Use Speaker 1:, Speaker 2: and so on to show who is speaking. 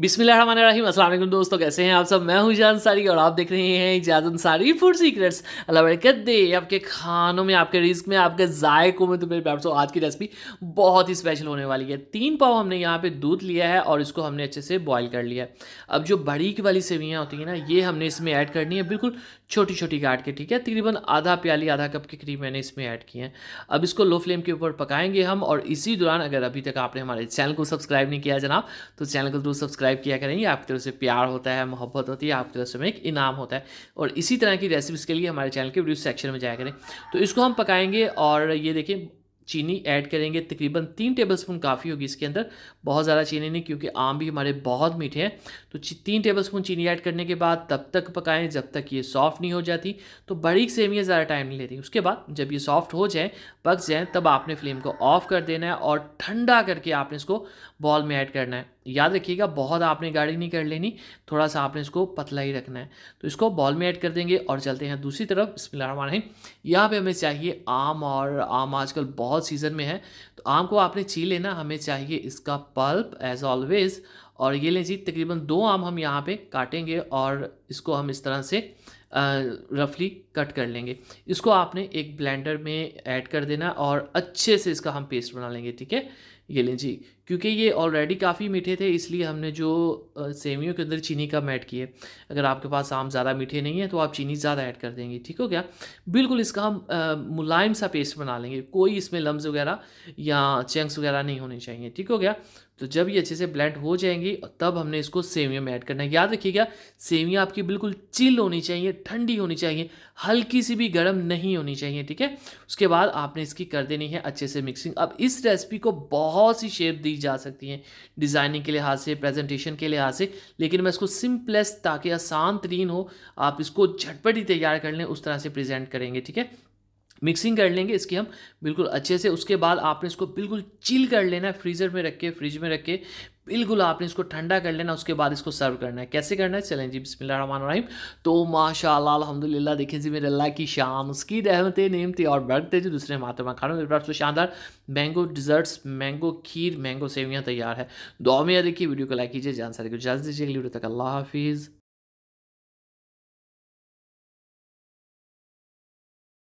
Speaker 1: बिस्मिल दोस्तों कैसे हैं आप सब मैं हूं जान सारी और आप देख रहे हैं इजाज अंसारी फूड सीक्रेट्स अल्लाह बरकत दे आपके खानों में आपके रिस्क में आपके जायकों में तो मेरे प्यार आज की रेसिपी बहुत ही स्पेशल होने वाली है तीन पाव हमने यहाँ पे दूध लिया है और इसको हमने अच्छे से बॉयल कर लिया है अब जो बड़ीक वाली सेवियाँ होती हैं ना ये हमने इसमें ऐड करनी है बिल्कुल छोटी छोटी काट के ठीक है तकरीबन आधा प्याली आधा कप के करीब मैंने इसमें ऐड किए हैं अब इसको लो फ्लेम के ऊपर पकाएंगे हम और इसी दौरान अगर अभी तक आपने हमारे चैनल को सब्सक्राइब नहीं किया जनाब तो चैनल को जरूर सब्सक्राइब सब्सक्राइब किया करेंगे आपकी तरफ से प्यार होता है मोहब्बत होती है आपकी तरफ से हमें एक इनाम होता है और इसी तरह की रेसिपीज़ के लिए हमारे चैनल के वीडियो सेक्शन में जाया करें तो इसको हम पकाएंगे और ये देखें चीनी ऐड करेंगे तकरीबन तीन टेबल स्पून काफ़ी होगी इसके अंदर बहुत ज़्यादा चीनी नहीं क्योंकि आम भी हमारे बहुत मीठे हैं तो तीन टेबल स्पून चीनी ऐड करने के बाद तब तक पकाएं जब तक ये सॉफ्ट नहीं हो जाती तो बड़ी सेवियाँ ज़्यादा टाइम नहीं लेती उसके बाद जब ये सॉफ्ट हो जाए पक जाए तब आपने फ्लेम को ऑफ़ कर देना है और ठंडा करके आपने इसको बॉल में ऐड करना है याद रखिएगा बहुत आपने गाड़ी नहीं कर लेनी थोड़ा सा आपने इसको पतला ही रखना है तो इसको बॉल में ऐड कर देंगे और चलते हैं दूसरी तरफ बिस्मिल्लाहमान यहाँ पे हमें चाहिए आम और आम आजकल बहुत सीज़न में है तो आम को आपने छीन लेना हमें चाहिए इसका पल्प एज ऑलवेज़ और ये लें जी तकरीबन दो आम हम यहाँ पे काटेंगे और इसको हम इस तरह से रफली कट कर लेंगे इसको आपने एक ब्लेंडर में ऐड कर देना और अच्छे से इसका हम पेस्ट बना लेंगे ठीक है ये लें जी क्योंकि ये ऑलरेडी काफ़ी मीठे थे इसलिए हमने जो सेवियों के अंदर चीनी कम ऐड की है अगर आपके पास आम ज़्यादा मीठे नहीं है तो आप चीनी ज़्यादा ऐड कर देंगे ठीक हो गया बिल्कुल इसका हम मुलायम सा पेस्ट बना लेंगे कोई इसमें लम्स वगैरह या चेंक्स वगैरह नहीं होने चाहिए ठीक हो गया तो जब ये अच्छे से ब्लेंड हो जाएंगी तब हमने इसको सेविया में ऐड करना है याद रखिएगा सेवियाँ आपकी बिल्कुल चिल होनी चाहिए ठंडी होनी चाहिए हल्की सी भी गर्म नहीं होनी चाहिए ठीक है उसके बाद आपने इसकी कर देनी है अच्छे से मिक्सिंग अब इस रेसिपी को बहुत सी शेप दी जा सकती है डिज़ाइनिंग के लिहाज से प्रेजेंटेशन के लिहाज से लेकिन मैं इसको सिंपलेस्ट ताकि आसान तरीन हो आप इसको झटपट ही तैयार कर लें उस तरह से प्रेजेंट करेंगे ठीक है मिक्सिंग कर लेंगे इसकी हम बिल्कुल अच्छे से उसके बाद आपने इसको बिल्कुल चिल कर लेना है फ्रीज़र में रख के फ्रिज में रख के बिल्कुल आपने इसको ठंडा कर लेना उसके बाद इसको सर्व करना है कैसे करना है चलें जी बिस्मिल्लाहमान तो माशाल्लाह अल्हम्दुलिल्लाह देखें जी मेरे अल्लाह की शाम उसकी रहमतें नेमतें और बढ़ते जो दूसरे मातमा खानों मेरे पास तो शानदार mango desserts mango kheer mango सेवियाँ तैयार है दुआ में देखिए वीडियो को लाइक कीजिए जान सारे को जल्द दीजिए वीडियो तक अल्लाह हाफिज़